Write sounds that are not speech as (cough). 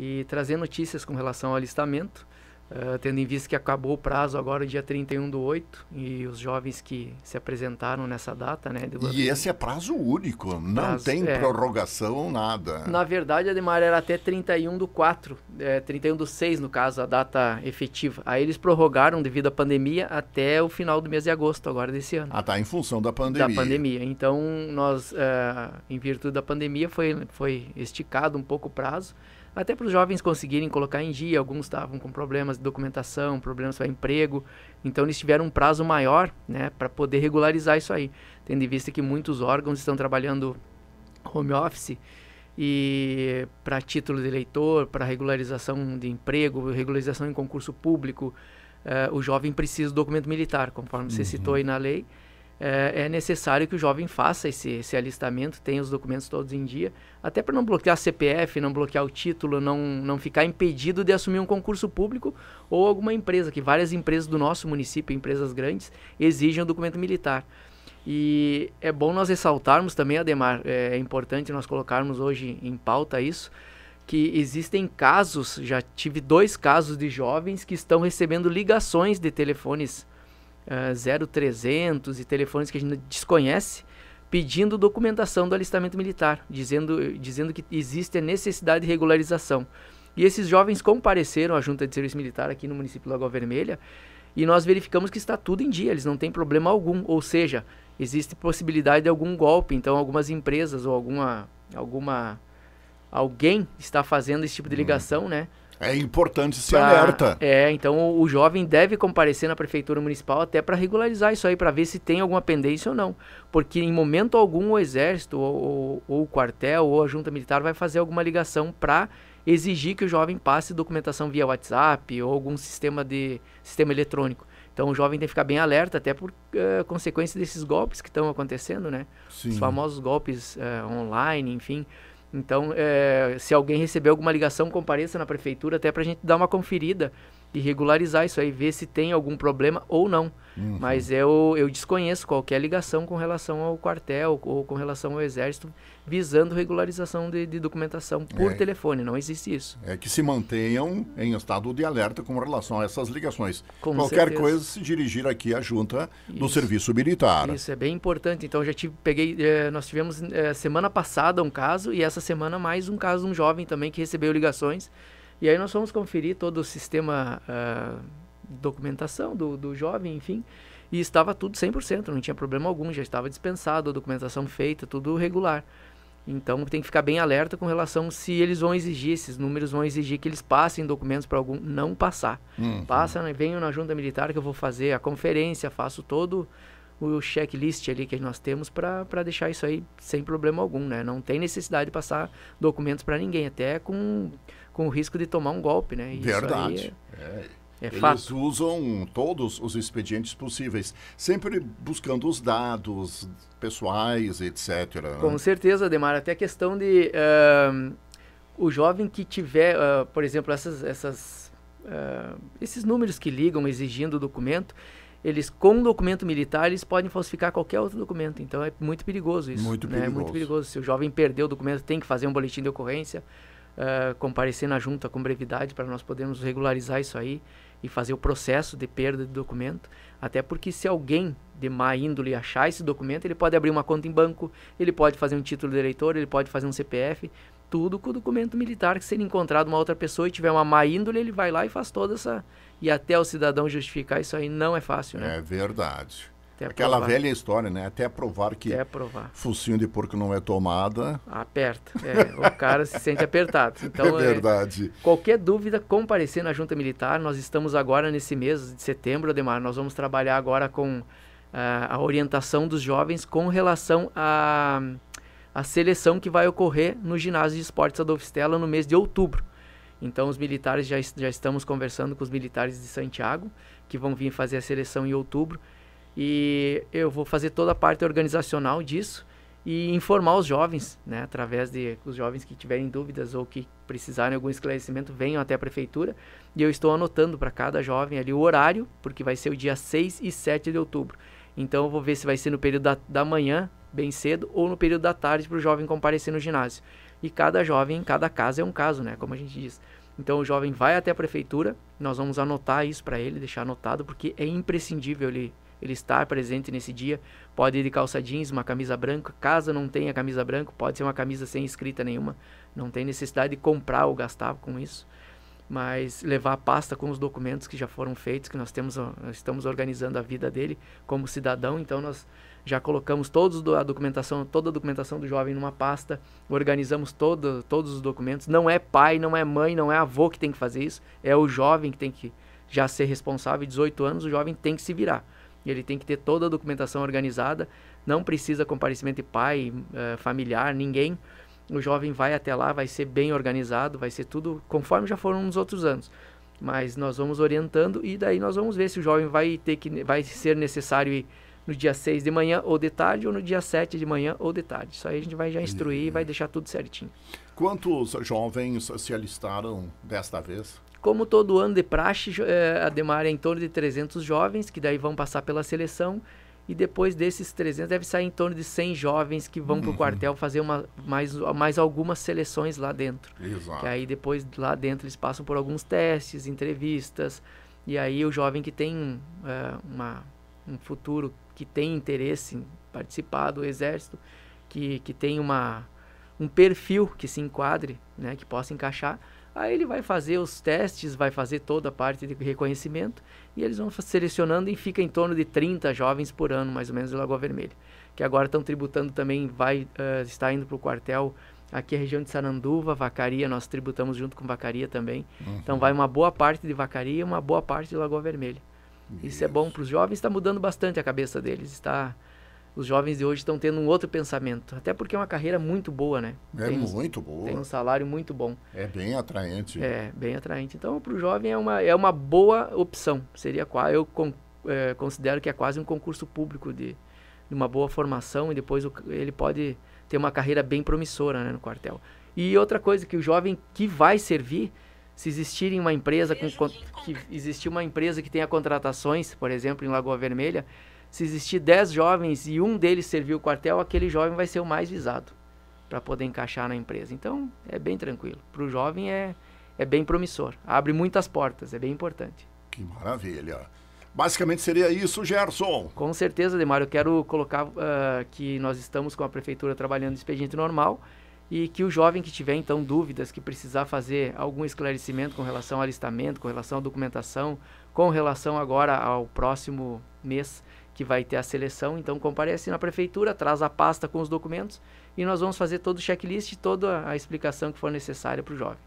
e trazer notícias com relação ao alistamento, uh, tendo em vista que acabou o prazo agora dia 31 do 8 e os jovens que se apresentaram nessa data, né? E esse é prazo único, não prazo, tem é... prorrogação, nada. Na verdade, Ademar, era até 31 do 4, é, 31 do 6 no caso, a data efetiva. Aí eles prorrogaram devido à pandemia até o final do mês de agosto agora desse ano. Ah, tá, em função da pandemia. Da pandemia. Então, nós, uh, em virtude da pandemia, foi, foi esticado um pouco o prazo até para os jovens conseguirem colocar em dia. Alguns estavam com problemas de documentação, problemas para emprego, então eles tiveram um prazo maior, né, para poder regularizar isso aí, tendo em vista que muitos órgãos estão trabalhando home office e para título de eleitor, para regularização de emprego, regularização em concurso público, uh, o jovem precisa do documento militar, conforme uhum. você citou aí na lei é, é, necessário que o jovem faça esse, esse alistamento, tenha os documentos todos em dia, até para não bloquear CPF, não bloquear o título, não, não ficar impedido de assumir um concurso público ou alguma empresa, que várias empresas do nosso município, empresas grandes, exigem o um documento militar. E é bom nós ressaltarmos também, Ademar, é, é importante nós colocarmos hoje em pauta isso, que existem casos, já tive dois casos de jovens que estão recebendo ligações de telefones 0300 eh, e telefones que a gente desconhece, pedindo documentação do alistamento militar, dizendo, dizendo que existe a necessidade de regularização. E esses jovens compareceram à junta de serviço militar aqui no município de Lagoa Vermelha e nós verificamos que está tudo em dia, eles não têm problema algum, ou seja, existe possibilidade de algum golpe, então algumas empresas ou alguma alguma alguém está fazendo esse tipo de uhum. ligação, hum. né? É importante se pra, alerta. É, então o jovem deve comparecer na prefeitura municipal até para regularizar isso aí, para ver se tem alguma pendência ou não. Porque em momento algum o exército, ou, ou o quartel, ou a junta militar vai fazer alguma ligação para exigir que o jovem passe documentação via WhatsApp ou algum sistema de sistema eletrônico. Então o jovem tem que ficar bem alerta, até por uh, consequência desses golpes que estão acontecendo, né? Sim. Os famosos golpes uh, online, enfim. Então, é, se alguém receber alguma ligação, compareça na prefeitura até para a gente dar uma conferida e regularizar isso aí, ver se tem algum problema ou não. Uhum. Mas eu, eu desconheço qualquer ligação com relação ao quartel ou com relação ao exército visando regularização de, de documentação por é, telefone. Não existe isso. É que se mantenham em estado de alerta com relação a essas ligações. Com qualquer certeza. coisa se dirigir aqui à junta isso. do serviço militar. Isso é bem importante. Então já tive, peguei, eh, nós tivemos eh, semana passada um caso e essa semana mais um caso um jovem também que recebeu ligações e aí nós fomos conferir todo o sistema uh, documentação do, do jovem, enfim, e estava tudo 100%, não tinha problema algum, já estava dispensado, a documentação feita, tudo regular. Então tem que ficar bem alerta com relação se eles vão exigir, esses números vão exigir que eles passem documentos para algum. Não passar. Uhum. Passa, né? venho na junta militar que eu vou fazer a conferência, faço todo o checklist ali que nós temos para deixar isso aí sem problema algum, né? Não tem necessidade de passar documentos para ninguém, até com com o risco de tomar um golpe, né? E Verdade. É, é Eles fato. usam todos os expedientes possíveis, sempre buscando os dados pessoais, etc. Né? Com certeza, Demar. Até a questão de uh, o jovem que tiver, uh, por exemplo, essas, essas, uh, esses números que ligam exigindo o documento, eles com o documento militar eles podem falsificar qualquer outro documento. Então é muito perigoso isso. Muito né? perigoso. É muito perigoso. Se o jovem perdeu o documento, tem que fazer um boletim de ocorrência uh, comparecer na junta com brevidade para nós podermos regularizar isso aí e fazer o processo de perda de documento. Até porque se alguém de má índole achar esse documento, ele pode abrir uma conta em banco, ele pode fazer um título de eleitor, ele pode fazer um CPF, tudo com o documento militar que se ele encontrar uma outra pessoa e tiver uma má índole, ele vai lá e faz toda essa e até o cidadão justificar isso aí não é fácil, né? É verdade. Até Aquela provar. velha história, né? Até provar que Até provar. focinho de porco não é tomada. Aperta. É, o cara se sente apertado. (laughs) É então, é verdade. É, qualquer dúvida, comparecer na Junta Militar. Nós estamos agora nesse mês de setembro, Ademar. Nós vamos trabalhar agora com a, ah, a orientação dos jovens com relação à a, a, seleção que vai ocorrer no ginásio de esportes Adolfo Stella no mês de outubro. Então, os militares, já, já estamos conversando com os militares de Santiago, que vão vir fazer a seleção em outubro. E eu vou fazer toda a parte organizacional disso e informar os jovens, né, através de os jovens que tiverem dúvidas ou que precisarem de algum esclarecimento, venham até a prefeitura. E eu estou anotando para cada jovem ali o horário, porque vai ser o dia 6 e 7 de outubro. Então eu vou ver se vai ser no período da, da manhã, bem cedo, ou no período da tarde para o jovem comparecer no ginásio. E cada jovem, em cada casa é um caso, né, como a gente diz. Então o jovem vai até a prefeitura, nós vamos anotar isso para ele, deixar anotado, porque é imprescindível ele ele estar presente nesse dia. Pode ir de calça jeans, uma camisa branca. Caso não tenha camisa branca, pode ser uma camisa sem escrita nenhuma. Não tem necessidade de comprar ou gastar com isso. Mas levar a pasta com os documentos que já foram feitos, que nós temos, estamos organizando a vida dele como cidadão. Então nós já colocamos todos a documentação, toda a documentação do jovem numa pasta, organizamos todo, todos os documentos. Não é pai, não é mãe, não é avô que tem que fazer isso, é o jovem que tem que já ser responsável. 18 anos, o jovem tem que se virar. Ele tem que ter toda a documentação organizada, não precisa comparecimento de pai, eh, familiar, ninguém. O jovem vai até lá, vai ser bem organizado, vai ser tudo conforme já foram nos outros anos. Mas nós vamos orientando e daí nós vamos ver se o jovem vai ter que vai ser necessário ir no dia 6 de manhã ou de tarde, ou no dia 7 de manhã ou de tarde. Isso aí a gente vai já instruir e vai deixar tudo certinho. Quantos jovens se alistaram desta vez? Como todo ano de praxe, é, a Demar é em torno de 300 jovens, que daí vão passar pela seleção. E depois desses 300, deve sair em torno de 100 jovens que vão uhum. para o quartel fazer uma, mais, mais algumas seleções lá dentro. Exato. Que aí depois, lá dentro, eles passam por alguns testes, entrevistas. E aí o jovem que tem é, uma, um futuro que tem interesse em participar do exército, que, que tem uma, um perfil que se enquadre, né, que possa encaixar, aí ele vai fazer os testes, vai fazer toda a parte de reconhecimento e eles vão selecionando e fica em torno de 30 jovens por ano, mais ou menos, de Lagoa Vermelha, que agora estão tributando também, vai uh, está indo para o quartel aqui a região de Saranduva, Vacaria, nós tributamos junto com Vacaria também. Então, uhum. Então vai uma boa parte de Vacaria e uma boa parte de Lagoa Vermelha. Isso é bom para os jovens, está mudando bastante a cabeça deles. Está, os jovens de hoje estão tendo um outro pensamento, até porque é uma carreira muito boa, né? É tem, muito boa. Tem um salário muito bom. É bem atraente. É bem atraente. Então, para o jovem é uma, é uma boa opção. Seria qual eu con, é, considero que é quase um concurso público de, de uma boa formação e depois o, ele pode ter uma carreira bem promissora né, no quartel. E outra coisa que o jovem que vai servir se existir uma empresa com, que existir uma empresa que tenha contratações, por exemplo, em Lagoa Vermelha, se existir 10 jovens e um deles servir o quartel, aquele jovem vai ser o mais visado para poder encaixar na empresa. Então, é bem tranquilo. Para o jovem é, é bem promissor. Abre muitas portas, é bem importante. Que maravilha. Basicamente seria isso, Gerson. Com certeza, Demário. Eu quero colocar uh, que nós estamos com a prefeitura trabalhando expediente normal e que o jovem que tiver então dúvidas, que precisar fazer algum esclarecimento com relação ao alistamento, com relação à documentação, com relação agora ao próximo mês que vai ter a seleção, então comparece na prefeitura, traz a pasta com os documentos e nós vamos fazer todo o checklist, toda a explicação que for necessária para o jovem.